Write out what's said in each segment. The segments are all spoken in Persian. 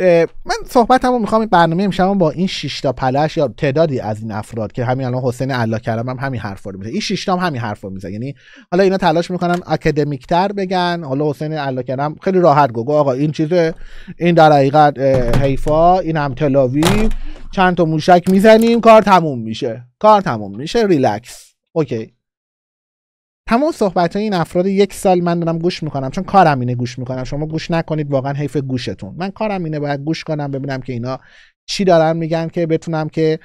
من صحبت صحبتمو میخوام این برنامه امشب با این 6 تا پلش یا تعدادی از این افراد که همین الان حسین الله کرم هم همین حرف رو میزنه این 6 هم همین حرفا میزنه یعنی حالا اینا تلاش میکنن اکادمیک تر بگن حالا حسین الله کرم خیلی راحت گو آقا این چیزه این در حقیقت حیفا این هم تلاوی چند تا موشک میزنیم کار تموم میشه کار تموم میشه ریلکس اوکی همون صحبت های این افراد یک سال من دارم گوش میکنم چون کارم اینه گوش میکنم شما گوش نکنید واقعا حیف گوشتون من کارم اینه باید گوش کنم ببینم که اینا چی دارن میگن که بتونم که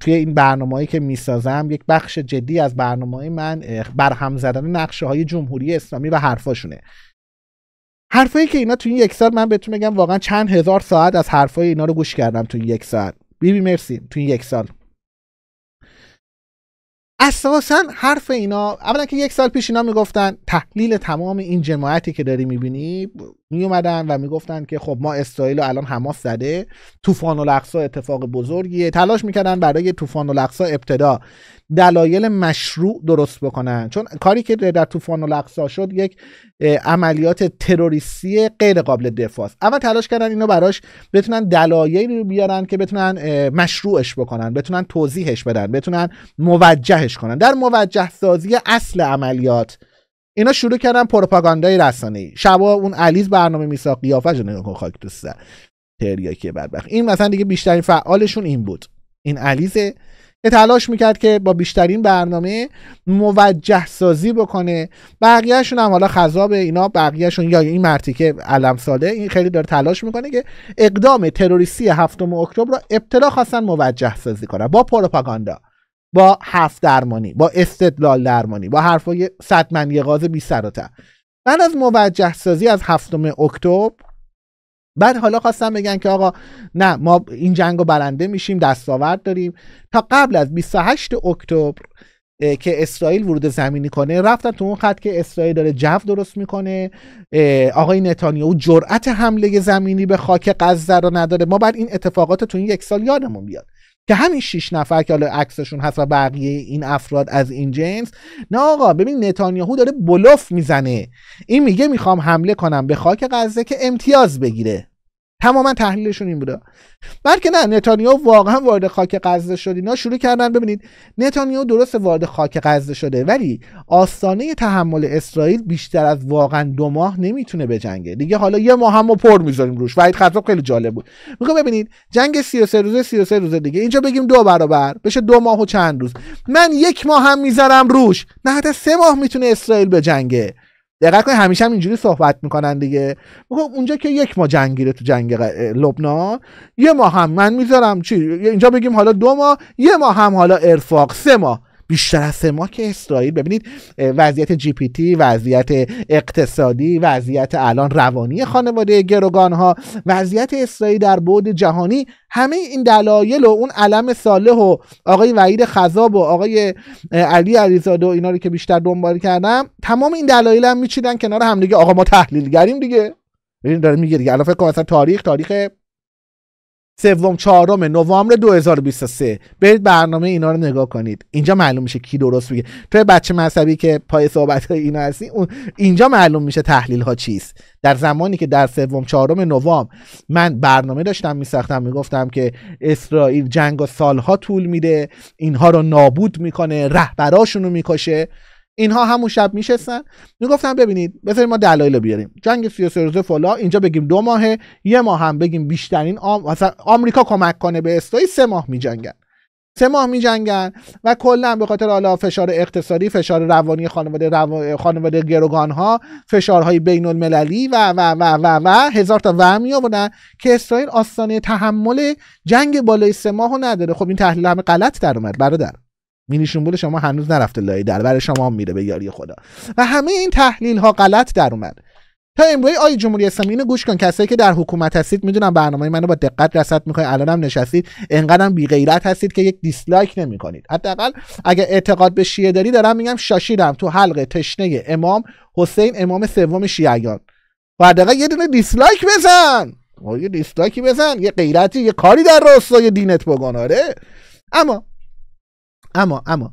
توی این برنامه‌ای که میسازم یک بخش جدی از برنامه من برهم زدن نقشه های جمهوری اسلامی و حرفاشونه حرفایی که اینا توی این یک سال من بهتون بگم واقعا چند هزار ساعت از حرفای اینا رو گوش کردم توی یک ساعت بیبی بی مرسی توی یک سال اساسا حرف اینا اولا که یک سال پیش اینا میگفتن تحلیل تمام این جماعتی که داری میبینی میومدن و میگفتن که خب ما اسرائیل الان حماس زده طوفان الاقصا اتفاق بزرگیه تلاش میکردن برای طوفان الاقصا ابتدا دلایل مشروع درست بکنن چون کاری که در طوفان الاقصا شد یک عملیات تروریستی غیر قابل دفاع است اول تلاش کردن اینو براش بتونن دلایلی رو بیارن که بتونن مشروعش بکنن بتونن توضیحش بدن بتونن موجه کنن در موجه سازی اصل عملیات اینا شروع کردن پروپاگاندای رسانه‌ای شبا اون علیز برنامه میساق قیافه‌ش نگاه کن خاک دوستا تریاکی بدبخت این مثلا دیگه بیشترین فعالشون این بود این علیزه که تلاش میکرد که با بیشترین برنامه موجه سازی بکنه بقیهشون هم حالا خذاب اینا بقیهشون یا این مرتی که علم ساله این خیلی داره تلاش میکنه که اقدام تروریستی هفتم اکتبر را ابتلا خواستن موجه سازی کنه با پروپاگاندا با حرف درمانی با استدلال درمانی با حرفای صدمن یقاز بی سراتر بعد از موجه سازی از هفتم اکتبر بعد حالا خواستم بگن که آقا نه ما این جنگ رو برنده میشیم دستاورد داریم تا قبل از 28 اکتبر که اسرائیل ورود زمینی کنه رفتن تو اون خط که اسرائیل داره جو درست میکنه آقای نتانیاهو جرأت حمله زمینی به خاک غزه رو نداره ما بعد این اتفاقات تو این یک سال یادمون بیاد که همین 6 نفر که حالا عکسشون هست و بقیه این افراد از این جنس نه آقا ببین نتانیاهو داره بلوف میزنه این میگه میخوام حمله کنم به خاک غزه که امتیاز بگیره تماما تحلیلشون این بوده بلکه نه نتانیاهو واقعا وارد خاک غزه شد اینا شروع کردن ببینید نتانیاهو درست وارد خاک غزه شده ولی آستانه تحمل اسرائیل بیشتر از واقعا دو ماه نمیتونه بجنگه دیگه حالا یه ماه هم پر میذاریم روش وحید خطاب خیلی جالب بود میگم ببینید جنگ 33 روزه 33 روزه دیگه اینجا بگیم دو برابر بشه دو ماه و چند روز من یک ماه هم میذارم روش نه حتی سه ماه میتونه اسرائیل بجنگه دقت کنید همیشه هم اینجوری صحبت میکنن دیگه میگم اونجا که یک ماه جنگیره تو جنگ لبنان یه ماه هم من میذارم چی اینجا بگیم حالا دو ماه یه ماه هم حالا ارفاق سه ماه بیشتر از ما که اسرائیل ببینید وضعیت جی پی تی وضعیت اقتصادی وضعیت الان روانی خانواده گروگان ها وضعیت اسرائیل در بعد جهانی همه این دلایل و اون علم صالح و آقای وعید خذاب و آقای علی علیزاده و اینا رو که بیشتر دنبال کردم تمام این دلایل هم میچیدن کنار هم دیگه آقا ما تحلیلگریم دیگه این داره میگه دیگه الان فکر کنم تاریخ تاریخ سوم چهارم نوامبر 2023 برید برنامه اینا رو نگاه کنید اینجا معلوم میشه کی درست میگه تو بچه مذهبی که پای صحبت های اینا هستی اون اینجا معلوم میشه تحلیل ها چیست در زمانی که در سوم چهارم نوامبر من برنامه داشتم میساختم میگفتم که اسرائیل جنگ و سالها طول میده اینها رو نابود میکنه رهبراشون رو میکشه اینها همون شب میشستن میگفتن ببینید بذارید ما دلایل رو بیاریم جنگ سیاسی روزه فلا اینجا بگیم دو ماهه یه ماه هم بگیم بیشترین آم... آمریکا کمک کنه به اسرائیل سه ماه میجنگن سه ماه میجنگن و کلا به خاطر حالا فشار اقتصادی فشار روانی خانواده رو... خانواده گروگان ها فشارهای بین المللی و و و و و هزار تا و می آوردن که اسرائیل آستانه تحمل جنگ بالای سه ماهو نداره خب این تحلیل همه غلط در اومد برادر مینی شنبول شما هنوز نرفته لای در برای شما میره به یاری خدا و همه این تحلیل ها غلط در اومد تا امروی آی جمهوری اسلامی اینو گوش کن کسایی که در حکومت هستید میدونم برنامه منو با دقت رصد الان الانم نشستید انقدرم بی غیرت هستید که یک دیسلایک نمیکنید حداقل اگه اعتقاد به شیعه داری دارم میگم شاشیدم تو حلقه تشنه امام حسین امام سوم شیعیان و حداقل یه دونه دیسلایک بزن یه دیسلایکی بزن یه غیرتی یه کاری در راستای دینت بگن آره؟ اما اما اما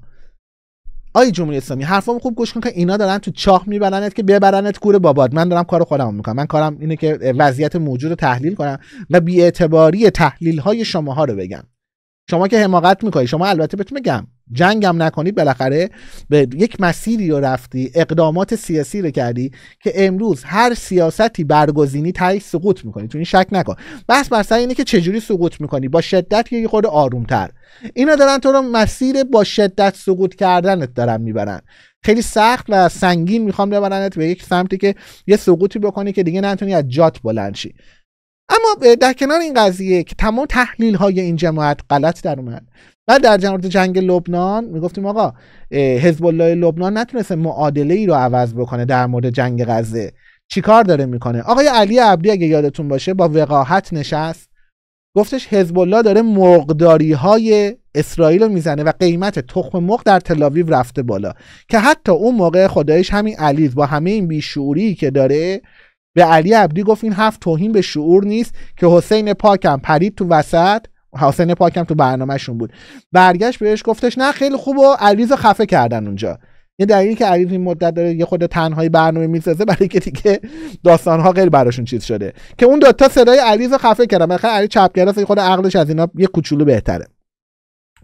آی جمهوری اسلامی حرفامو خوب گوش کن که اینا دارن تو چاه میبرنت که ببرنت کوره باباد من دارم کار خودم میکنم من کارم اینه که وضعیت موجود رو تحلیل کنم و بیاعتباری تحلیل های شماها رو بگم شما که حماقت میکنی شما البته بهت میگم جنگم نکنی بالاخره به یک مسیری رو رفتی اقدامات سیاسی رو کردی که امروز هر سیاستی برگزینی تی سقوط میکنی تو این شک نکن بس بر سر اینه که چجوری سقوط میکنی با شدت یه خود آرومتر اینا دارن تو رو مسیر با شدت سقوط کردنت دارن میبرن خیلی سخت و سنگین میخوام ببرنت به یک سمتی که یه سقوطی بکنی که دیگه نتونی از جات بلند شی اما در کنار این قضیه که تمام تحلیل های این جماعت غلط در اومد بعد در جنرات جنگ لبنان میگفتیم آقا حزب الله لبنان نتونسته معادله ای رو عوض بکنه در مورد جنگ غزه چیکار داره میکنه آقای علی عبدی اگه یادتون باشه با وقاحت نشست گفتش حزب الله داره مقداری های اسرائیل رو میزنه و قیمت تخم مرغ در تلاویو رفته بالا که حتی اون موقع خدایش همین علیز با همه این بیشعوری که داره به علی عبدی گفت این هفت توهین به شعور نیست که حسین پاکم پرید تو وسط حسین هم تو برنامهشون بود برگشت بهش گفتش نه خیلی خوب و علیز خفه کردن اونجا یه دلیلی که علیز این مدت داره یه خود تنهایی برنامه میسازه برای که دیگه داستانها غیر براشون چیز شده که اون دوتا صدای عریض رو خفه کردن بالاخره علی چپگرا خود عقلش از اینا یه کوچولو بهتره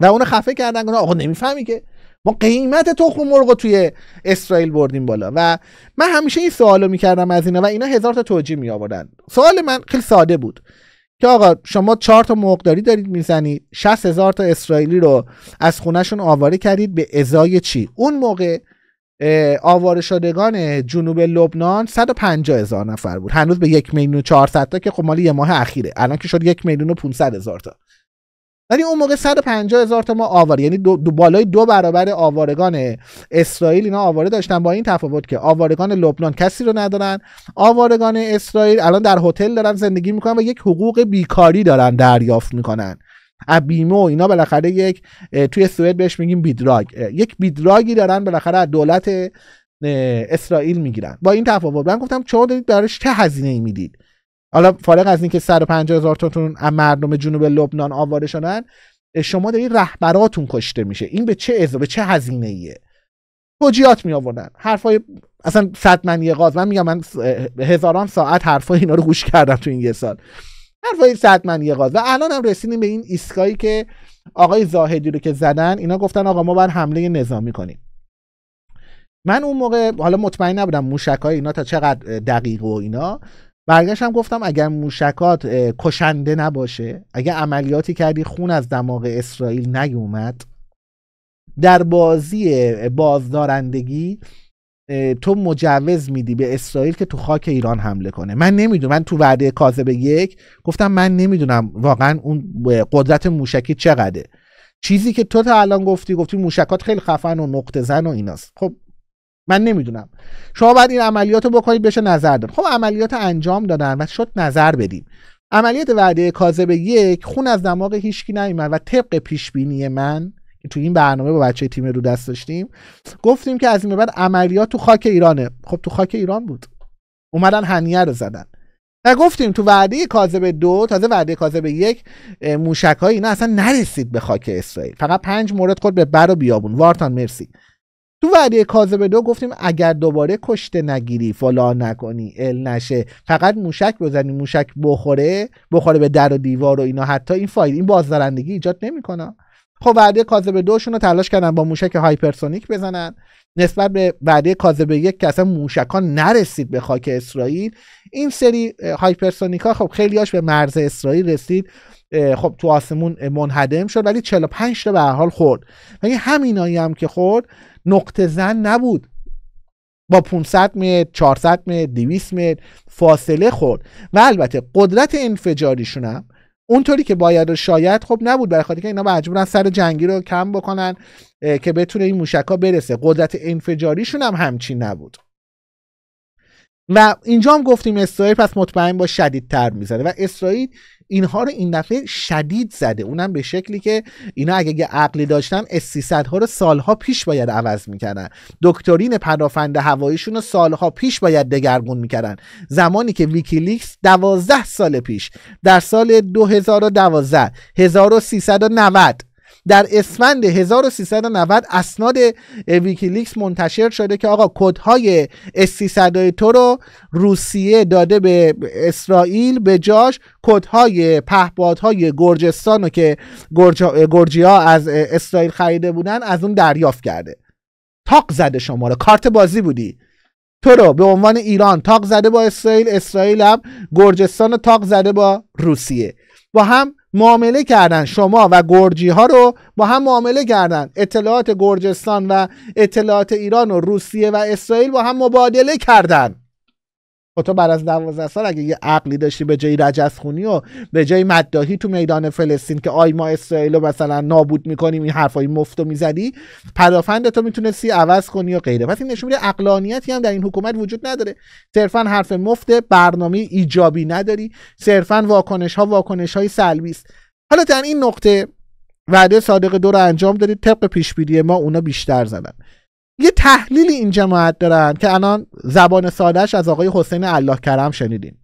و اونو خفه کردن گفتن آقا نمیفهمی که ما قیمت تخم مرغ توی اسرائیل بردیم بالا و من همیشه این سوالو میکردم از اینا و اینا هزار تا توجیه می آوردن سوال من خیلی ساده بود که آقا شما چهار تا مقداری دارید میزنید شست هزار تا اسرائیلی رو از خونهشون آواره کردید به ازای چی اون موقع آواره شدگان جنوب لبنان 150 هزار نفر بود هنوز به یک میلیون و 400 تا که خب مالی یه ماه اخیره الان که شد یک میلیون و 500 هزار تا ولی اون موقع 150 هزار تا ما آواره یعنی دو, بالای دو برابر آوارگان اسرائیل اینا آواره داشتن با این تفاوت که آوارگان لبنان کسی رو ندارن آوارگان اسرائیل الان در هتل دارن زندگی میکنن و یک حقوق بیکاری دارن دریافت میکنن ابیمو و اینا بالاخره یک توی سوئد بهش میگیم بیدراگ یک بیدراگی دارن بالاخره از دولت اسرائیل میگیرن با این تفاوت من گفتم چون دارید براش چه هزینه ای میدید حالا فارغ از اینکه 150 هزار تاتون از مردم جنوب لبنان آواره شدن شما داری رهبراتون کشته میشه این به چه ازا به چه هزینه ایه توجیات می آوردن حرفای اصلا صد من یه من میگم من هزاران ساعت حرفای اینا رو گوش کردم تو این یه سال حرفای صد من یه و الان هم رسیدیم به این ایسکایی که آقای زاهدی رو که زدن اینا گفتن آقا ما بر حمله نظامی کنیم من اون موقع حالا مطمئن نبودم موشک های اینا تا چقدر دقیق و اینا برگشتم گفتم اگر موشکات کشنده نباشه اگر عملیاتی کردی خون از دماغ اسرائیل نیومد در بازی بازدارندگی تو مجوز میدی به اسرائیل که تو خاک ایران حمله کنه من نمیدونم من تو وعده کاذب یک گفتم من نمیدونم واقعا اون قدرت موشکی چقدره چیزی که تو تا الان گفتی گفتی موشکات خیلی خفن و نقطه زن و ایناست خب من نمیدونم شما باید این عملیات رو بکنید بشه نظر داد خب عملیات انجام دادن و شد نظر بدیم عملیات وعده کاذب یک خون از دماغ هیچکی نیومد و طبق پیش بینی من تو این برنامه با بچه تیم رو دست داشتیم گفتیم که از این بعد عملیات تو خاک ایرانه خب تو خاک ایران بود اومدن هنیه رو زدن و گفتیم تو وعده کاذب دو تازه وعده کاذب یک موشک نه اصلا نرسید به خاک اسرائیل فقط پنج مورد خود به بر بیابون وارتان مرسی تو وعده کاذب دو گفتیم اگر دوباره کشته نگیری فلا نکنی ال نشه فقط موشک بزنی موشک بخوره بخوره به در و دیوار و اینا حتی این فایده این بازدارندگی ایجاد نمیکنه خب وعده کاذب دوشون رو تلاش کردن با موشک هایپرسونیک بزنن نسبت به وعده کاذب یک که اصلا موشکان نرسید به خاک اسرائیل این سری هایپرسونیک ها خب خیلیاش به مرز اسرائیل رسید خب تو آسمون منهدم شد ولی 45 تا به هر حال خورد ولی همینایی هم که خورد نقطه زن نبود با 500 متر 400 متر 200 متر فاصله خورد و البته قدرت انفجاریشون هم اونطوری که باید و شاید خب نبود برای خاطر که اینا مجبورن سر جنگی رو کم بکنن که بتونه این موشکا برسه قدرت انفجاریشون هم همچین نبود و اینجا هم گفتیم اسرائیل پس مطمئن با تر میزنه و اسرائیل اینها رو این دفعه شدید زده اونم به شکلی که اینا اگه یه عقلی داشتن اس ها رو سالها پیش باید عوض میکردن دکترین پدافند هواییشون رو سالها پیش باید دگرگون میکردن زمانی که ویکیلیکس دوازده سال پیش در سال 2012 1390 در اسفند 1390 اسناد ویکیلیکس منتشر شده که آقا کدهای استیصدای تو رو روسیه داده به اسرائیل به جاش کدهای پهپادهای گرجستان رو که گرجی از اسرائیل خریده بودن از اون دریافت کرده تاق زده شما رو کارت بازی بودی تو رو به عنوان ایران تاق زده با اسرائیل اسرائیل هم گرجستان تاق زده با روسیه با هم معامله کردن شما و گرجی ها رو با هم معامله کردن اطلاعات گرجستان و اطلاعات ایران و روسیه و اسرائیل با هم مبادله کردن خب تو بعد از 12 سال اگه یه عقلی داشتی به جای خونی و به جای مدداهی تو میدان فلسطین که آی ما اسرائیل رو مثلا نابود میکنیم این حرفای مفت و میزدی پدافند تو میتونستی عوض کنی و غیره پس این نشون میده عقلانیتی هم در این حکومت وجود نداره صرفا حرف مفت برنامه ایجابی نداری صرفا واکنش ها واکنش های سلبی است حالا در این نقطه وعده صادق دو رو انجام دادید طبق پیش ما اونا بیشتر زدن یه تحلیلی این جماعت دارن که الان زبان سادهش از آقای حسین الله کرم شنیدین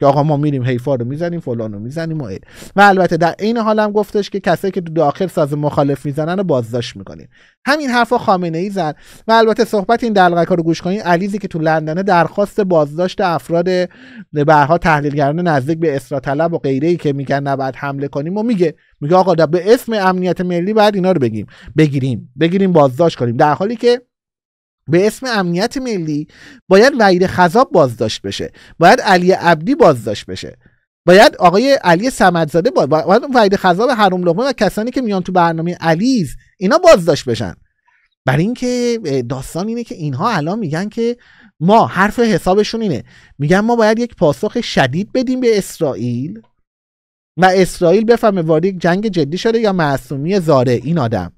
که آقا ما میریم حیفا رو میزنیم فلان رو میزنیم و و البته در این حال هم گفتش که کسایی که داخل ساز مخالف میزنن رو بازداشت میکنیم همین حرفا خامنه ای زد و البته صحبت این دلغک رو گوش کنین علیزی که تو لندن درخواست بازداشت افراد برها تحلیلگران نزدیک به اسرا طلب و غیره ای که میگن نباید حمله کنیم و میگه میگه آقا به اسم امنیت ملی باید اینا رو بگیم بگیریم بگیریم بازداشت کنیم در حالی که به اسم امنیت ملی باید وعید خذاب بازداشت بشه باید علی عبدی بازداشت بشه باید آقای علی سمدزاده باید, باید خذاب حروم لغمه و کسانی که میان تو برنامه علیز اینا بازداشت بشن برای اینکه داستان اینه که اینها الان میگن که ما حرف حسابشون اینه میگن ما باید یک پاسخ شدید بدیم به اسرائیل و اسرائیل بفهمه وارد جنگ جدی شده یا معصومی زاره این آدم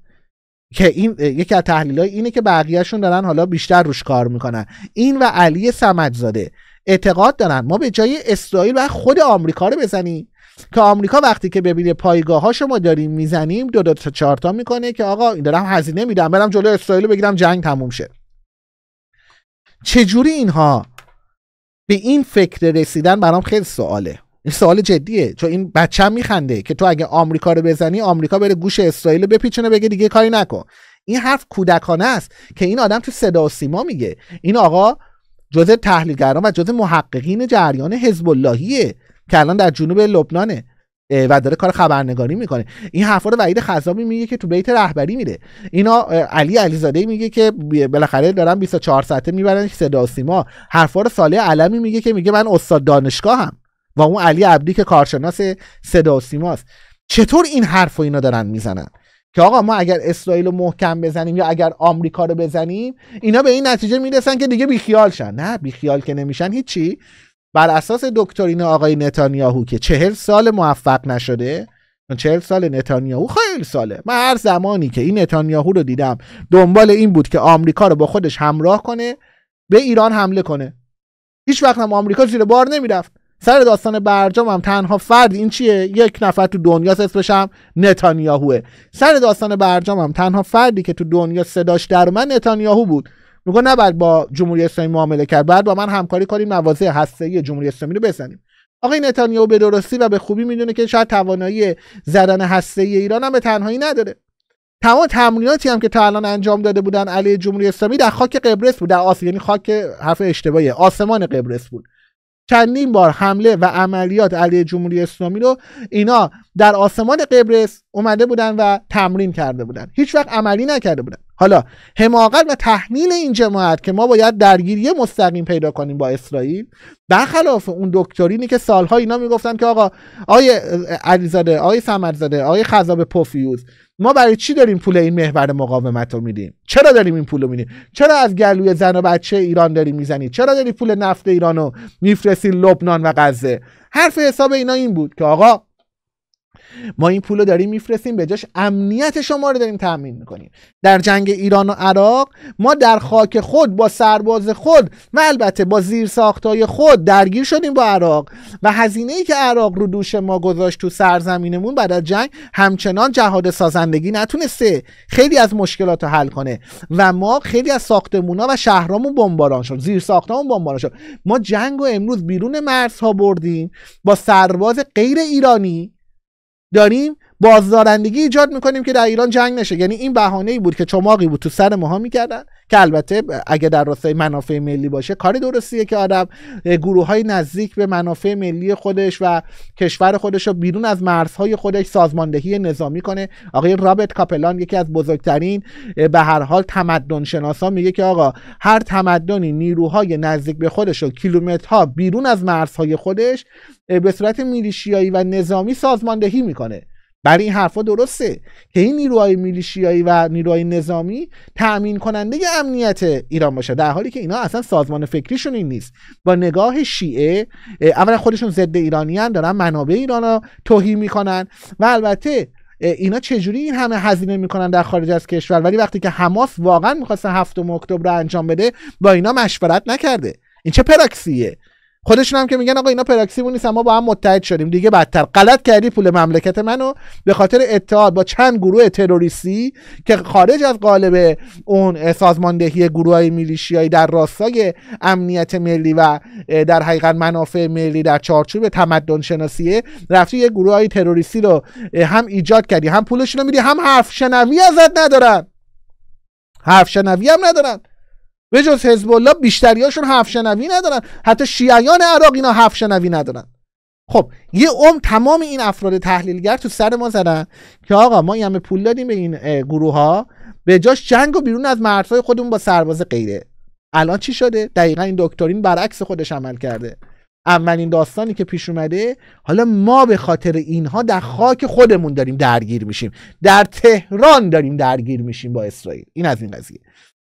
که این یکی از های اینه که بقیهشون دارن حالا بیشتر روش کار میکنن این و علی سمدزاده اعتقاد دارن ما به جای اسرائیل و خود آمریکا رو بزنیم که آمریکا وقتی که ببینه ها ما داریم میزنیم دو دو تا چارتا میکنه که آقا این دارم هزینه میدم برم جلو اسرائیل بگیرم جنگ تموم شه چجوری اینها به این فکر رسیدن برام خیلی سواله این سوال جدیه چون این بچه میخنده که تو اگه آمریکا رو بزنی آمریکا بره گوش اسرائیل بپیچونه بگه دیگه کاری نکن این حرف کودکانه است که این آدم تو صدا و سیما میگه این آقا جزء تحلیلگران و جزء محققین جریان حزب اللهیه که الان در جنوب لبنانه و داره کار خبرنگاری میکنه این حرفا رو وحید خزابی میگه که تو بیت رهبری میره اینا علی علیزاده میگه که بالاخره دارن 24 ساعته میبرن صدا و سیما حرفا رو علمی میگه که میگه من استاد دانشگاهم و اون علی عبدی که کارشناس صدا و سیماست چطور این حرف و اینا دارن میزنن که آقا ما اگر اسرائیل رو محکم بزنیم یا اگر آمریکا رو بزنیم اینا به این نتیجه میرسن که دیگه بیخیال شن نه بیخیال که نمیشن هیچی بر اساس دکترین آقای نتانیاهو که چهل سال موفق نشده چهل سال نتانیاهو خیلی ساله من هر زمانی که این نتانیاهو رو دیدم دنبال این بود که آمریکا رو با خودش همراه کنه به ایران حمله کنه هیچ وقت هم آمریکا زیر بار نمیرفت سر داستان برجام هم تنها فرد این چیه یک نفر تو دنیا اسمش بشم نتانیاهوه سر داستان برجام هم تنها فردی که تو دنیا صداش در من نتانیاهو بود میگه نباید با جمهوری اسلامی معامله کرد بعد با من همکاری کنیم موازه هسته جمهوری اسلامی رو بزنیم آقای نتانیاهو به درستی و به خوبی میدونه که شاید توانایی زدن هسته‌ای ایران هم به تنهایی نداره تمام تمریناتی هم که تا الان انجام داده بودن علی جمهوری اسلامی در خاک قبرس بود در آسیا یعنی خاک حرف اشتباهیه آسمان قبرس بود چندین بار حمله و عملیات علیه جمهوری اسلامی رو اینا در آسمان قبرس اومده بودن و تمرین کرده بودن هیچ وقت عملی نکرده بودن حالا حماقت و تحمیل این جماعت که ما باید درگیری مستقیم پیدا کنیم با اسرائیل برخلاف اون دکترینی که سالها اینا میگفتن که آقا آیه علیزاده آیه سمرزاده آقای خذاب پوفیوز ما برای چی داریم پول این محور مقاومت رو میدیم چرا داریم این پول رو میدیم چرا از گلوی زن و بچه ایران داری میزنی چرا داری پول نفت ایران رو میفرستی لبنان و غزه حرف حساب اینا این بود که آقا ما این پول رو داریم میفرستیم به جاش امنیت شما رو داریم تأمین میکنیم در جنگ ایران و عراق ما در خاک خود با سرباز خود و البته با زیر ساختای خود درگیر شدیم با عراق و هزینه ای که عراق رو دوش ما گذاشت تو سرزمینمون بعد از جنگ همچنان جهاد سازندگی نتونسته خیلی از مشکلات رو حل کنه و ما خیلی از ساختمونا و شهرامون بمباران شد زیر ساختمون بمباران شد ما جنگ و امروز بیرون مرزها بردیم با سرباز غیر ایرانی داریم بازدارندگی ایجاد میکنیم که در ایران جنگ نشه یعنی این بهانه ای بود که چماقی بود تو سر ماها میکردن که البته اگه در راستای منافع ملی باشه کار درستیه که آدم گروه های نزدیک به منافع ملی خودش و کشور خودش رو بیرون از مرزهای خودش سازماندهی نظامی کنه آقای رابرت کاپلان یکی از بزرگترین به هر حال تمدن شناسا میگه که آقا هر تمدنی نیروهای نزدیک به خودش رو کیلومترها بیرون از مرزهای خودش به صورت میلیشیایی و نظامی سازماندهی میکنه برای این حرفا درسته که این نیروهای میلیشیایی و نیروهای نظامی تأمین کننده امنیت ایران باشه در حالی که اینا اصلا سازمان فکریشون این نیست با نگاه شیعه اولا خودشون ضد ایرانیان دارن منابع ایران رو توهی میکنن و البته اینا چجوری این همه هزینه میکنن در خارج از کشور ولی وقتی که حماس واقعا میخواسته هفتم اکتبر رو انجام بده با اینا مشورت نکرده این چه پراکسیه خودشون هم که میگن آقا اینا پراکسی نیست ما با هم متحد شدیم دیگه بدتر غلط کردی پول مملکت منو به خاطر اتحاد با چند گروه تروریستی که خارج از قالب اون سازماندهی گروه های میلیشیایی در راستای امنیت ملی و در حقیقت منافع ملی در چارچوب تمدن شناسیه رفتی یه گروه های تروریستی رو هم ایجاد کردی هم پولشون رو میدی هم حرف شنوی ازت ندارن حرف شنوی هم ندارن به جز حزب الله بیشتریاشون هفت شنوی ندارن حتی شیعیان عراق اینا هفت شنوی ندارن خب یه عمر تمام این افراد تحلیلگر تو سر ما زدن که آقا ما یه همه پول دادیم به این گروه ها به جاش جنگ و بیرون از مرزهای خودمون با سرباز غیره الان چی شده دقیقا این دکترین برعکس خودش عمل کرده اولین داستانی که پیش اومده حالا ما به خاطر اینها در خاک خودمون داریم درگیر میشیم در تهران داریم درگیر میشیم با اسرائیل این از این قضیه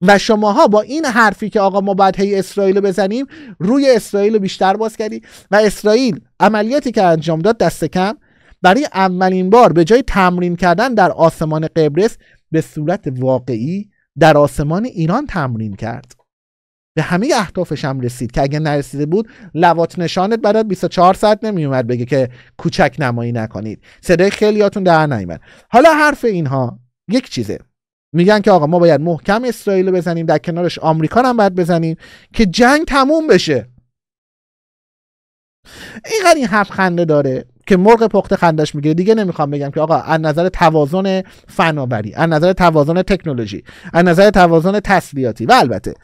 و شماها با این حرفی که آقا ما باید هی اسرائیل رو بزنیم روی اسرائیل رو بیشتر باز کردی و اسرائیل عملیاتی که انجام داد دست کم برای اولین بار به جای تمرین کردن در آسمان قبرس به صورت واقعی در آسمان ایران تمرین کرد به همه اهدافش هم رسید که اگه نرسیده بود لوات نشانت برات 24 ساعت نمیومد بگه که کوچک نمایی نکنید صدای خیلیاتون در نیومد حالا حرف اینها یک چیزه میگن که آقا ما باید محکم اسرائیل بزنیم در کنارش آمریکا هم باید بزنیم که جنگ تموم بشه اینقدر این حرف خنده داره که مرغ پخته خندش میگیره دیگه نمیخوام بگم که آقا از نظر توازن فناوری از نظر توازن تکنولوژی از نظر توازن تسلیحاتی و البته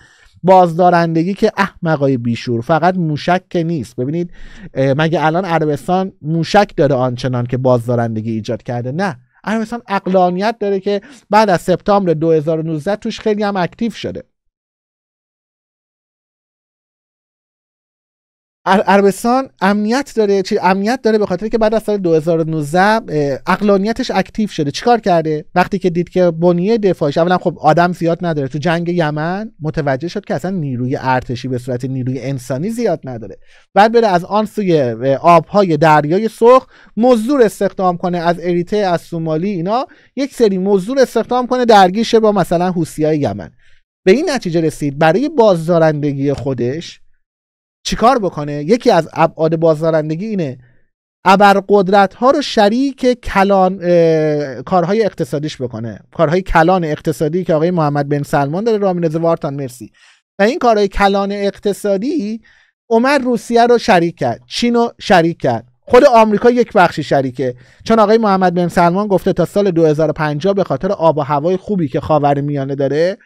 بازدارندگی که احمقای بیشور فقط موشک که نیست ببینید مگه الان عربستان موشک داره آنچنان که بازدارندگی ایجاد کرده نه ارمنستان اقلانیت داره که بعد از سپتامبر 2019 توش خیلی هم اکتیو شده عربستان امنیت داره چی امنیت داره به خاطر که بعد از سال 2019 اقلانیتش اکتیو شده چیکار کرده وقتی که دید که بنیه دفاعش اولا خب آدم زیاد نداره تو جنگ یمن متوجه شد که اصلا نیروی ارتشی به صورت نیروی انسانی زیاد نداره بعد بره از آن سوی آبهای دریای سرخ مزدور استخدام کنه از اریته از سومالی اینا یک سری مزدور استخدام کنه درگیشه با مثلا حوثیای یمن به این نتیجه رسید برای بازدارندگی خودش چیکار بکنه یکی از ابعاد بازدارندگی اینه ابرقدرت ها رو شریک کلان کارهای اقتصادیش بکنه کارهای کلان اقتصادی که آقای محمد بن سلمان داره رامین وارتان مرسی و این کارهای کلان اقتصادی عمر روسیه رو شریک کرد چین رو شریک کرد خود آمریکا یک بخشی شریکه چون آقای محمد بن سلمان گفته تا سال 2050 به خاطر آب و هوای خوبی که خاورمیانه داره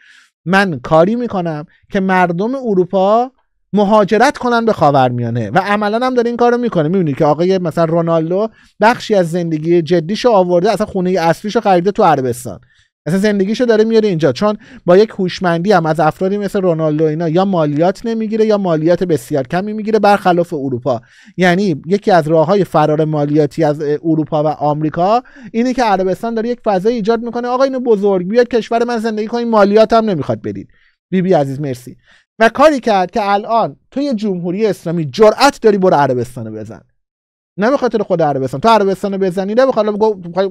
من کاری میکنم که مردم اروپا مهاجرت کنن به خاورمیانه و عملا هم داره این کارو میکنه میبینید که آقای مثلا رونالدو بخشی از زندگی جدیشو آورده اصلا خونه اصلیشو خریده تو عربستان اصلا زندگیشو داره میاره اینجا چون با یک هوشمندی هم از افرادی مثل رونالدو اینا یا مالیات نمیگیره یا مالیات بسیار کمی میگیره برخلاف اروپا یعنی یکی از راه های فرار مالیاتی از اروپا و آمریکا اینه که عربستان داره یک فضای ایجاد میکنه آقا اینو بزرگ بیاد کشور من زندگی کنید مالیات هم نمیخواد بدید بی بی عزیز مرسی و کاری کرد که الان تو یه جمهوری اسلامی جرأت داری برو عربستان بزن نه به خود عربستان تو عربستان بزنی نه بخاطر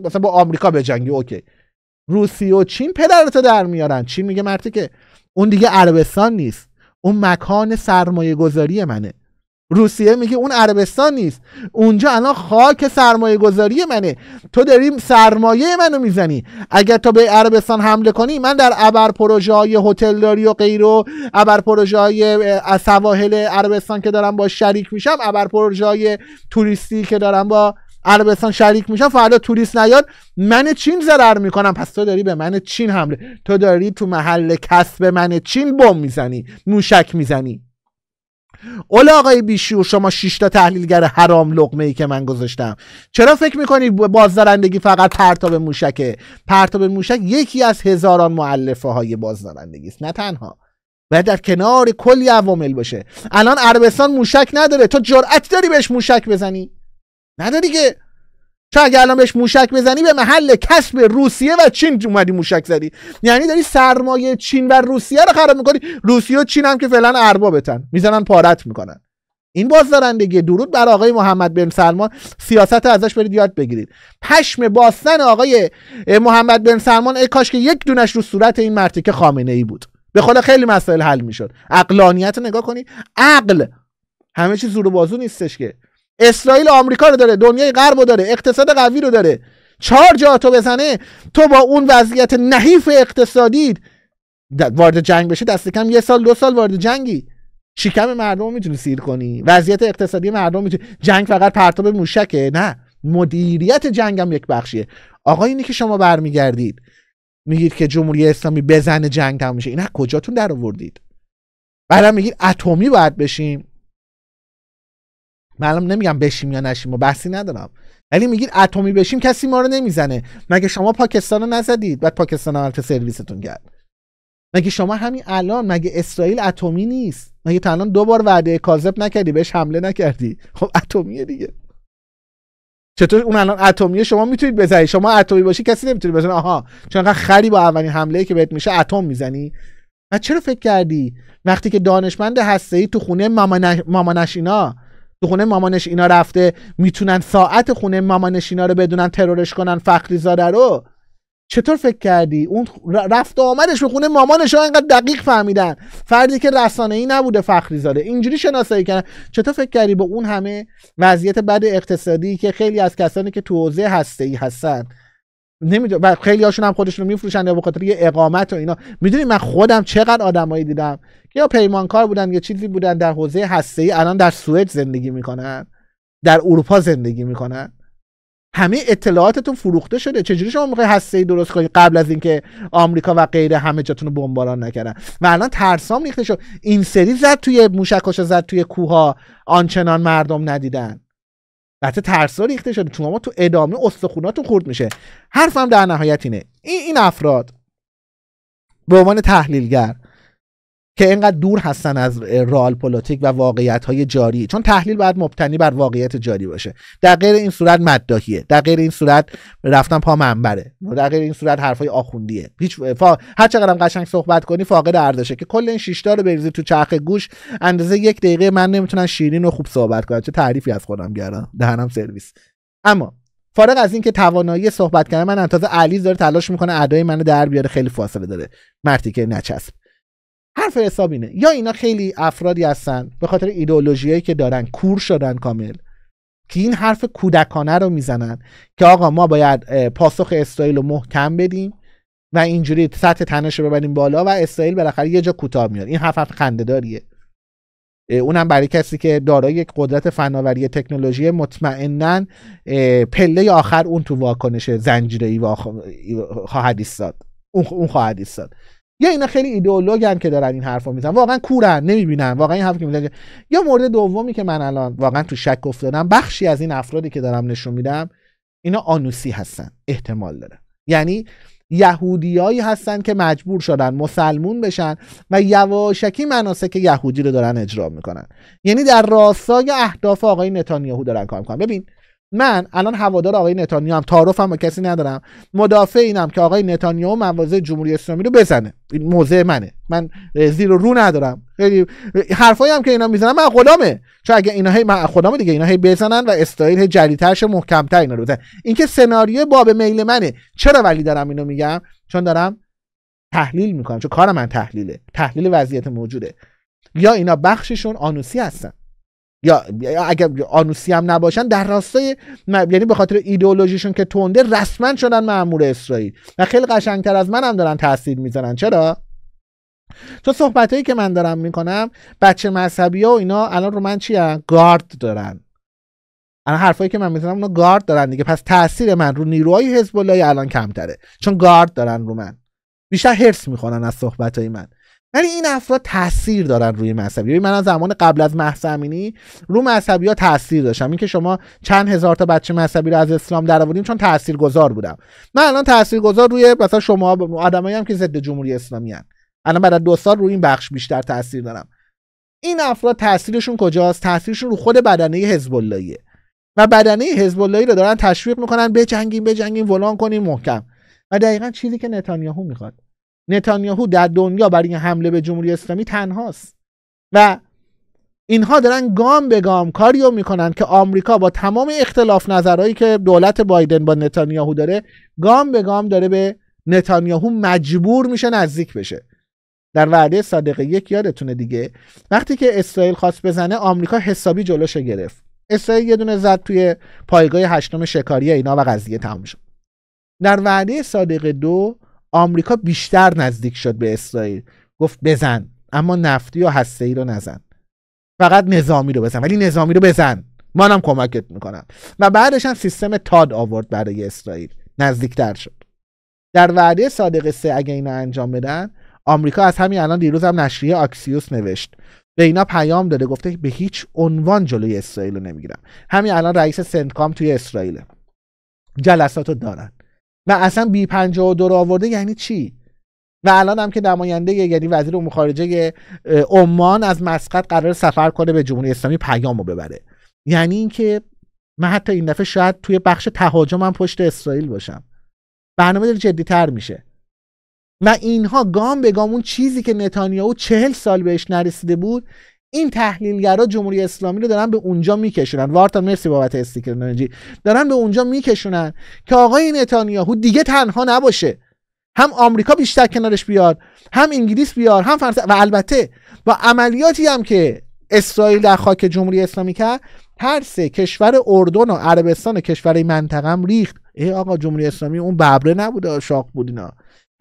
مثلا با آمریکا بجنگی اوکی روسیه و چین پدرتو در میارن چین میگه مرتی که اون دیگه عربستان نیست اون مکان سرمایه گذاری منه روسیه میگه اون عربستان نیست اونجا الان خاک سرمایه گذاری منه تو داری سرمایه منو میزنی اگر تو به عربستان حمله کنی من در ابر پروژه های هتلداری و غیره و ابر پروژه های سواحل عربستان که دارم با شریک میشم ابر پروژه های توریستی که دارم با عربستان شریک میشم فردا توریست نیاد من چین ضرر میکنم پس تو داری به من چین حمله تو داری تو محل کسب من چین بم میزنی موشک میزنی اول آقای بیشور شما شیشتا تحلیلگر حرام لقمه ای که من گذاشتم چرا فکر میکنی بازدارندگی فقط پرتاب موشکه پرتاب موشک یکی از هزاران معلفه های بازدارندگی است نه تنها باید در کنار کلی عوامل باشه الان عربستان موشک نداره تو جرأت داری بهش موشک بزنی نداری که چون اگه الان بهش موشک بزنی به محل کسب روسیه و چین اومدی موشک زدی یعنی داری سرمایه چین و روسیه رو خراب میکنی روسیه و چین هم که فعلا اربابتن میزنن پارت میکنن این بازدارندگی درود بر آقای محمد بن سلمان سیاست ازش برید یاد بگیرید پشم باستن آقای محمد بن سلمان ای کاش که یک دونش رو صورت این مرتکه خامنه ای بود به خدا خیلی مسائل حل میشد عقلانیت نگاه کنی عقل همه چیز زور و بازو نیستش که اسرائیل آمریکا رو داره دنیای غرب رو داره اقتصاد قوی رو داره چهار جا تو بزنه تو با اون وضعیت نحیف اقتصادی وارد جنگ بشه دست کم یه سال دو سال وارد جنگی شکم مردم میتونی سیر کنی وضعیت اقتصادی مردم میتونی جنگ فقط پرتاب موشکه نه مدیریت جنگ هم یک بخشیه آقا اینی که شما برمیگردید میگید که جمهوری اسلامی بزنه جنگ تموم میشه اینا کجاتون در آوردید بعدم میگید اتمی باید بشیم معلوم نمیگم بشیم یا نشیم و بحثی ندارم ولی میگید اتمی بشیم کسی ما رو نمیزنه مگه شما پاکستان رو نزدید بعد پاکستان هم سرویستون کرد مگه شما همین الان مگه اسرائیل اتمی نیست مگه تا الان دو بار وعده کاذب نکردی بهش حمله نکردی خب اتمیه دیگه چطور اون الان اتمیه شما میتونید بزنید شما اتمی باشی کسی نمیتونه بزنه آها چون خری با اولین حمله که بهت میشه اتم میزنی و چرا فکر کردی وقتی که دانشمند هستی تو خونه مامانش... اینا تو خونه مامانش اینا رفته میتونن ساعت خونه مامانش اینا رو بدونن ترورش کنن فخری زاده رو چطور فکر کردی اون رفت و آمدش به خونه مامانش رو اینقدر دقیق فهمیدن فردی که رسانه ای نبوده فخری زاده اینجوری شناسایی کردن چطور فکر کردی به اون همه وضعیت بد اقتصادی که خیلی از کسانی که تو حوزه هسته ای هستن نمیدونم و خیلی هاشون هم خودشون رو میفروشن یا به خاطر یه اقامت و اینا میدونی من خودم چقدر آدمایی دیدم یا پیمانکار بودن یا چیزی بودن در حوزه هسته ای الان در سوئد زندگی میکنن در اروپا زندگی میکنن همه اطلاعاتتون فروخته شده چجوری شما میخوای هسته ای درست کنید قبل از اینکه آمریکا و غیره همه جاتون رو بمباران نکردن و الان ترسام ریخته شد این سری زد توی موشکاشو زد توی کوها آنچنان مردم ندیدن البته ترسا ریخته شده تو ما تو ادامه استخوناتون خورد میشه حرفم در نهایت اینه این, این افراد به عنوان تحلیلگر که اینقدر دور هستن از رال پلیتیک و واقعیت های جاری چون تحلیل باید مبتنی بر واقعیت جاری باشه در غیر این صورت مدداهیه در غیر این صورت رفتن پا منبره در غیر این صورت حرفای آخوندیه هیچ فا... هر چقدر هم قشنگ صحبت کنی فاقد ارزشه که کل این شیشتا رو بریزی تو چرخ گوش اندازه یک دقیقه من نمیتونن شیرین و خوب صحبت کنم چه تعریفی از خودم گردم دهنم سرویس اما فارغ از اینکه توانایی صحبت کردن من تازه علی داره تلاش میکنه ادای منو در بیاره خیلی فاصله داره مرتی که نچسب حرف حساب اینه یا اینا خیلی افرادی هستن به خاطر ایدئولوژیایی که دارن کور شدن کامل که این حرف کودکانه رو میزنن که آقا ما باید پاسخ اسرائیل رو محکم بدیم و اینجوری سطح تنش رو ببریم بالا و اسرائیل بالاخره یه جا کوتاه میاد این حرف خنده داریه اونم برای کسی که دارای یک قدرت فناوری تکنولوژی مطمئنا پله آخر اون تو واکنش زنجیره ای خواهد ایستاد اون خواهد ایستاد یا اینا خیلی ایدئولوگن که دارن این حرفو میزنن واقعا کورن نمیبینن واقعا این حرف که میزنن یا مورد دومی که من الان واقعا تو شک افتادم بخشی از این افرادی که دارم نشون میدم اینا آنوسی هستن احتمال داره یعنی یهودیایی هستن که مجبور شدن مسلمون بشن و یواشکی مناسک یهودی رو دارن اجرا میکنن یعنی در راستای اهداف آقای نتانیاهو دارن کار میکنن ببین من الان هوادار آقای نتانیاهو هم هم با کسی ندارم مدافع اینم که آقای نتانیاهو مواضع جمهوری اسلامی رو بزنه این موضع منه من زیر رو ندارم خیلی حرفایی هم که اینا میزنن من غلامه چون اگه اینا هی من خدامه دیگه اینا هی بزنن و استایل هی جلیترش محکمتر اینا رو بزنن این که سناریو باب میل منه چرا ولی دارم اینو میگم چون دارم تحلیل میکنم چون کار من تحلیله تحلیل وضعیت موجوده یا اینا بخششون آنوسی هستن یا اگر آنوسی هم نباشن در راستای یعنی به خاطر ایدئولوژیشون که تونده رسما شدن مامور اسرائیل و خیلی قشنگتر از منم دارن تاثیر میزنن چرا تو صحبت هایی که من دارم میکنم بچه مذهبی ها و اینا الان رو من چی گارد دارن الان حرفایی که من میزنم اونا گارد دارن دیگه پس تاثیر من رو نیروهای حزب الله الان کمتره چون گارد دارن رو من بیشتر هرس میخوانن از صحبت های من ولی این افراد تاثیر دارن روی مذهبی من از زمان قبل از محسمینی امینی رو مذهبی ها تاثیر داشتم اینکه شما چند هزار تا بچه مذهبی رو از اسلام در آوردین چون گذار بودم من الان گذار روی مثلا شما آدمایی هم که ضد جمهوری اسلامی هن. الان بعد دو سال روی این بخش بیشتر تاثیر دارم این افراد تاثیرشون کجاست تاثیرشون رو خود بدنه حزب و بدنه حزب اللهی رو دارن تشویق میکنن بجنگیم بجنگیم ولان کنیم محکم و دقیقا چیزی که نتانیاهو میخواد نتانیاهو در دنیا برای حمله به جمهوری اسلامی تنهاست و اینها دارن گام به گام کاریو میکنن که آمریکا با تمام اختلاف نظرهایی که دولت بایدن با نتانیاهو داره گام به گام داره به نتانیاهو مجبور میشه نزدیک بشه در وعده صادق یک یادتونه دیگه وقتی که اسرائیل خواست بزنه آمریکا حسابی جلوش گرفت اسرائیل یه دونه زد توی پایگاه هشتم شکاری اینا و قضیه تموم شد در وعده صادق دو آمریکا بیشتر نزدیک شد به اسرائیل گفت بزن اما نفتی و هسته ای رو نزن فقط نظامی رو بزن ولی نظامی رو بزن منم کمکت میکنم و بعدش هم سیستم تاد آورد برای اسرائیل نزدیکتر شد در وعده صادق سه اگه اینو انجام بدن آمریکا از همین الان دیروز هم نشریه آکسیوس نوشت به اینا پیام داده گفته به هیچ عنوان جلوی اسرائیل رو نمیگیرم همین الان رئیس سنتکام توی اسرائیله جلساتو دارن و اصلا بی 52 رو آورده یعنی چی و الان هم که نماینده یعنی وزیر امور خارجه عمان از مسقط قرار سفر کنه به جمهوری اسلامی پیام رو ببره یعنی اینکه من حتی این دفعه شاید توی بخش تهاجمم پشت اسرائیل باشم برنامه جدی تر میشه و اینها گام به گام اون چیزی که نتانیاهو چهل سال بهش نرسیده بود این تحلیلگرا جمهوری اسلامی رو دارن به اونجا میکشونن وارتا مرسی بابت استیکر انرژی دارن به اونجا میکشونن که آقای نتانیاهو دیگه تنها نباشه هم آمریکا بیشتر کنارش بیاد هم انگلیس بیار هم فرانسه و البته با عملیاتی هم که اسرائیل در خاک جمهوری اسلامی کرد ترس کشور اردن و عربستان و کشور منطقه هم ریخت ای آقا جمهوری اسلامی اون ببره نبوده شاق بود اینا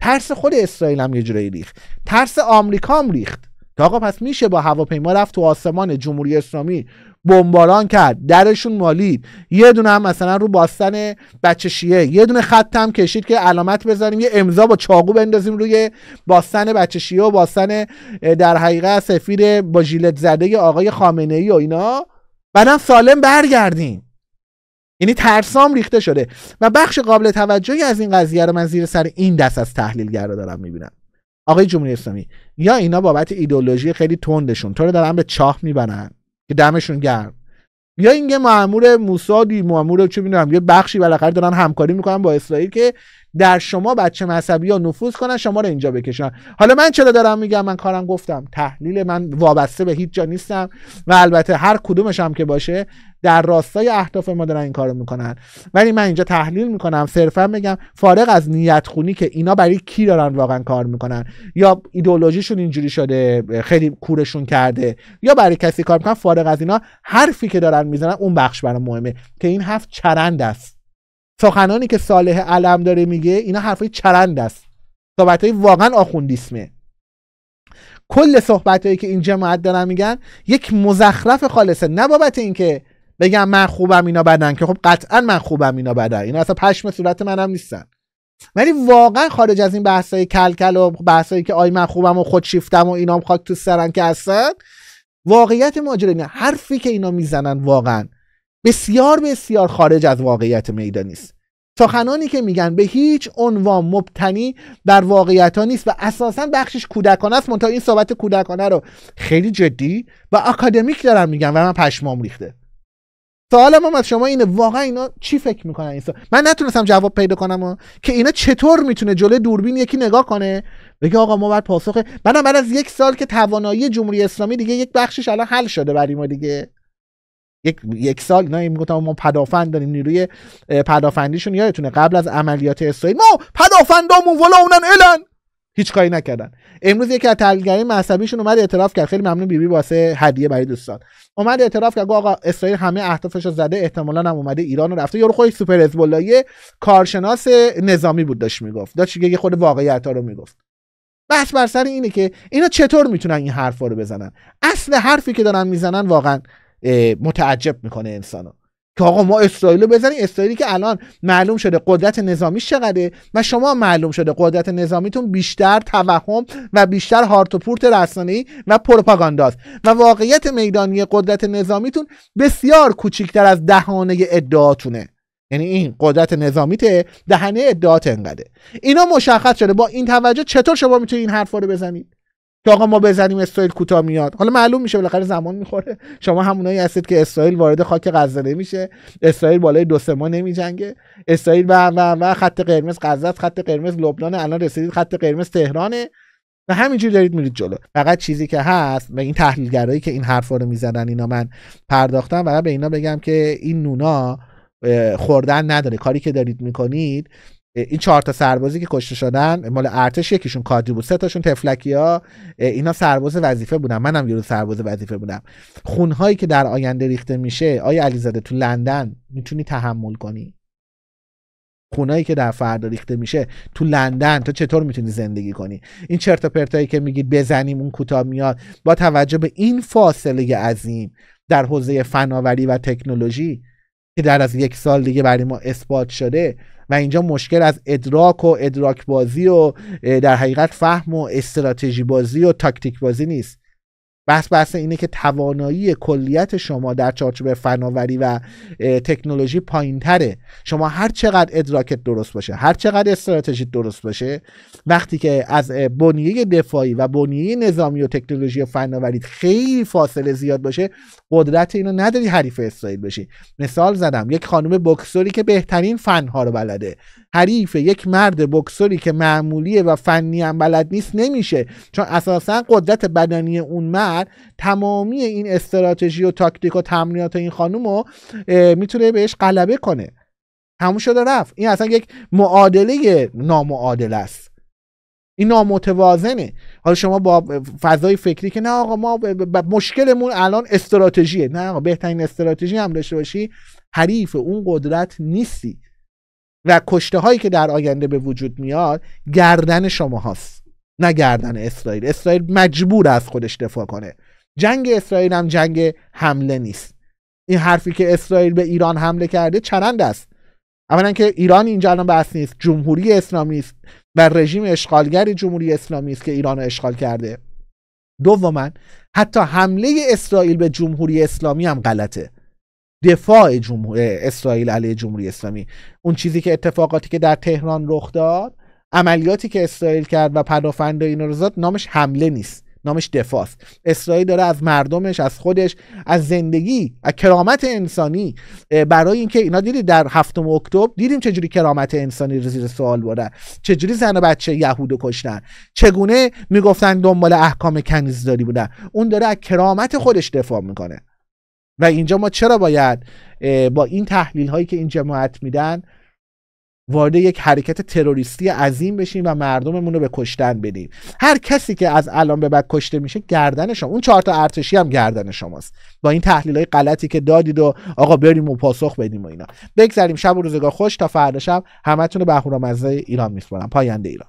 ترس خود اسرائیل هم یه جوری ریخت ترس آمریکا هم ریخت که آقا پس میشه با هواپیما رفت تو آسمان جمهوری اسلامی بمباران کرد درشون مالید یه دونه هم مثلا رو باستن بچه شیعه یه دونه خط هم کشید که علامت بذاریم یه امضا با چاقو بندازیم روی باستن بچه شیعه و باستن در حقیقه سفیر با جیلت زده آقای خامنه ای و اینا بعدم سالم برگردیم یعنی ترسام ریخته شده و بخش قابل توجهی از این قضیه رو من زیر سر این دست از تحلیلگرا دارم میبینم آقای جمهوری اسلامی یا اینا بابت ایدئولوژی خیلی تندشون تو رو دارن به چاه میبرن که دمشون گرم یا این یه مامور موسادی مامور چه میدونم یه بخشی بالاخره دارن همکاری میکنن با اسرائیل که در شما بچه مذهبی ها نفوذ کنن شما رو اینجا بکشن حالا من چرا دارم میگم من کارم گفتم تحلیل من وابسته به هیچ جا نیستم و البته هر کدومش هم که باشه در راستای اهداف ما دارن این کارو میکنن ولی من اینجا تحلیل میکنم صرفا میگم فارغ از نیت خونی که اینا برای کی دارن واقعا کار میکنن یا ایدئولوژیشون اینجوری شده خیلی کورشون کرده یا برای کسی کار میکنن فارغ از اینا حرفی که دارن میزنن اون بخش برام مهمه که این هفت چرند است سخنانی که صالح علم داره میگه اینا حرفای چرند است صحبت های واقعا آخوندیسمه کل صحبت هایی که این جماعت دارن میگن یک مزخرف خالصه نه بابت اینکه بگم من خوبم اینا بدن که خب قطعا من خوبم اینا بدن اینا اصلا پشم صورت منم نیستن ولی واقعا خارج از این بحث کل کل و هایی که آی من خوبم و خودشیفتم و اینام خاک تو سرن که هستن واقعیت ماجرا اینه حرفی که اینا میزنن واقعا بسیار بسیار خارج از واقعیت میدانی است سخنانی که میگن به هیچ عنوان مبتنی در واقعیت ها نیست و اساسا بخشش کودکانه است منتها این صحبت کودکانه رو خیلی جدی و اکادمیک دارم میگن و من پشمام ریخته سوالم ما از شما اینه واقعا اینا چی فکر میکنن این من نتونستم جواب پیدا کنم که اینا چطور میتونه جلوی دوربین یکی نگاه کنه بگه آقا ما بعد پاسخه. منم از یک سال که توانایی جمهوری اسلامی دیگه یک بخشش الان حل شده برای ما دیگه یک یک سال اینا میگفتن ما پدافند داریم نیروی پدافندیشون یادتونه قبل از عملیات اسرائیل ما پدافندامون ولا اونن الان هیچ کاری نکردن امروز یکی از تحلیلگرای مذهبیشون اومد اعتراف کرد خیلی ممنون بیبی بی واسه هدیه برای دوستان اومد اعتراف کرد آقا اسرائیل همه اهدافش رو زده احتمالا هم اومده ایران رو رفته یارو خودش سوپر حزب کارشناس نظامی بود داشت میگفت داشت یه خود واقعیت ها رو میگفت بحث بر سر اینه که اینا چطور میتونن این حرفا رو بزنن اصل حرفی که دارن میزنن واقعا متعجب میکنه انسانو که آقا ما اسرائیل رو بزنیم اسرائیلی که الان معلوم شده قدرت نظامی چقدره و شما معلوم شده قدرت نظامیتون بیشتر توهم و بیشتر هارتوپورت رسانه‌ای و پروپاگانداست و واقعیت میدانی قدرت نظامیتون بسیار کوچیکتر از دهانه ادعاتونه یعنی این قدرت نظامیت دهنه ادعات انقدره اینا مشخص شده با این توجه چطور شما میتونید این حرفا رو بزنید که آقا ما بزنیم اسرائیل کوتاه میاد حالا معلوم میشه بالاخره زمان میخوره شما همونایی هستید که اسرائیل وارد خاک غزه نمیشه اسرائیل بالای دو سه نمیجنگه اسرائیل و و و خط قرمز غزه خط قرمز لبنان الان رسیدید خط قرمز تهرانه و همینجوری دارید میرید جلو فقط چیزی که هست به این تحلیلگرایی که این حرفا رو میزنن اینا من پرداختم و به اینا بگم که این نونا خوردن نداره کاری که دارید میکنید این چهار تا سربازی که کشته شدن مال ارتش یکیشون کادری بود سه تاشون تفلکی ها اینا سرباز وظیفه بودن منم یه سرباز وظیفه بودم خونهایی که در آینده ریخته میشه آیا علیزاده تو لندن میتونی تحمل کنی خونایی که در فردا ریخته میشه تو لندن تو چطور میتونی زندگی کنی این چرت و پرتایی که میگید بزنیم اون کوتاه میاد با توجه به این فاصله عظیم در حوزه فناوری و تکنولوژی که در از یک سال دیگه برای ما اثبات شده و اینجا مشکل از ادراک و ادراک بازی و در حقیقت فهم و استراتژی بازی و تاکتیک بازی نیست بحث بحث اینه که توانایی کلیت شما در چارچوب فناوری و تکنولوژی پایین تره شما هر چقدر ادراکت درست باشه هر چقدر استراتژی درست باشه وقتی که از بنیه دفاعی و بنیه نظامی و تکنولوژی و فناوری خیلی فاصله زیاد باشه قدرت اینو نداری حریف اسرائیل بشی مثال زدم یک خانم بکسوری که بهترین فنها رو بلده حریف یک مرد بکسوری که معمولیه و فنی هم بلد نیست نمیشه چون اساسا قدرت بدنی اون مرد تمامی این استراتژی و تاکتیک و تمرینات این خانم رو میتونه بهش غلبه کنه همون شده رفت این اصلا یک معادله نامعادله است این نامتوازنه حالا شما با فضای فکری که نه آقا ما مشکلمون الان استراتژیه نه آقا بهترین استراتژی هم داشته باشی حریف اون قدرت نیستی و کشته هایی که در آینده به وجود میاد گردن شما هست. نه اسرائیل اسرائیل مجبور از خودش دفاع کنه جنگ اسرائیل هم جنگ حمله نیست این حرفی که اسرائیل به ایران حمله کرده چرند است اولا که ایران اینجا الان بحث نیست جمهوری اسلامی است و رژیم اشغالگر جمهوری اسلامی است که ایران رو اشغال کرده دوما حتی حمله اسرائیل به جمهوری اسلامی هم غلطه دفاع اسرائیل علیه جمهوری اسلامی اون چیزی که اتفاقاتی که در تهران رخ داد عملیاتی که اسرائیل کرد و پدافند این رو نامش حمله نیست نامش دفاعست اسرائیل داره از مردمش از خودش از زندگی از کرامت انسانی برای اینکه اینا دیدید در هفتم اکتبر دیدیم چجوری کرامت انسانی رو زیر سوال بره؟ چجوری زن و بچه یهودو کشتن چگونه میگفتن دنبال احکام کنیزداری بودن اون داره از کرامت خودش دفاع میکنه و اینجا ما چرا باید با این تحلیل هایی که این جماعت میدن وارد یک حرکت تروریستی عظیم بشیم و مردممون رو به کشتن بدیم هر کسی که از الان به بعد کشته میشه گردن شما اون چهار تا ارتشی هم گردن شماست با این تحلیل های غلطی که دادید و آقا بریم و پاسخ بدیم و اینا بگذریم شب و روزگار خوش تا فردا شب همتون رو به مزه ایران میسپارم پاینده ایران